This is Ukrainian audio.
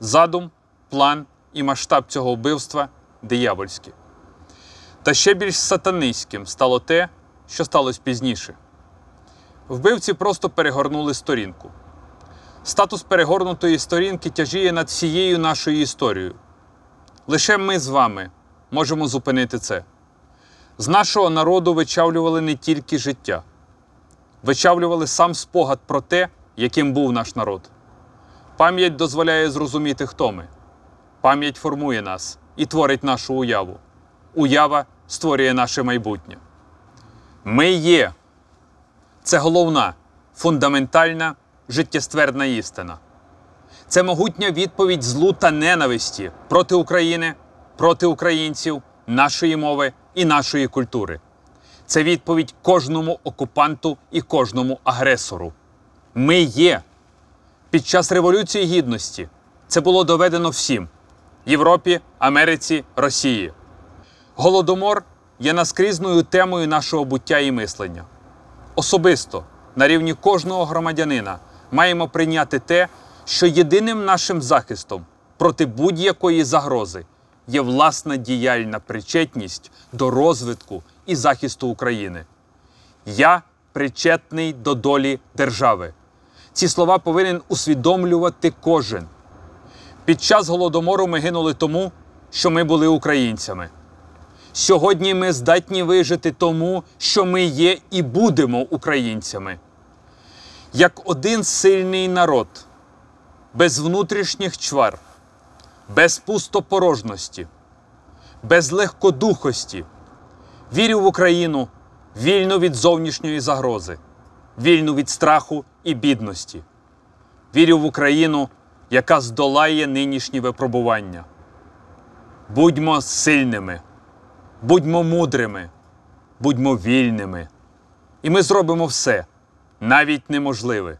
Задум, план і масштаб цього вбивства диявольські. Та ще більш сатанистським стало те, що сталося пізніше. Вбивці просто перегорнули сторінку. Статус перегорнутої сторінки тяжіє над всією нашою історією. Лише ми з вами можемо зупинити це. З нашого народу вичавлювали не тільки життя, вичавлювали сам спогад про те, яким був наш народ. Пам'ять дозволяє зрозуміти, хто ми. Пам'ять формує нас і творить нашу уяву. Уява створює наше майбутнє. Ми є. Це головна, фундаментальна, життєстверна істина. Це могутня відповідь злу та ненависті проти України, проти українців, нашої мови і нашої культури. Це відповідь кожному окупанту і кожному агресору. Ми є під час Революції Гідності. Це було доведено всім Європі, Америці, Росії. Голодомор є наскрізною темою нашого буття і мислення. Особисто на рівні кожного громадянина маємо прийняти те, що єдиним нашим захистом проти будь-якої загрози є власна діяльна причетність до розвитку і захисту України. Я причетний до долі держави. Ці слова повинен усвідомлювати кожен. Під час голодомору ми гинули тому, що ми були українцями. Сьогодні ми здатні вижити тому, що ми є і будемо українцями. Як один сильний народ, без внутрішніх чвар, без пустопорожності, без легкодухості, вірю в Україну вільно від зовнішньої загрози вільну від страху і бідності. Вірю в Україну, яка здолає нинішні випробування. Будьмо сильними, будьмо мудрими, будьмо вільними. І ми зробимо все навіть неможливе.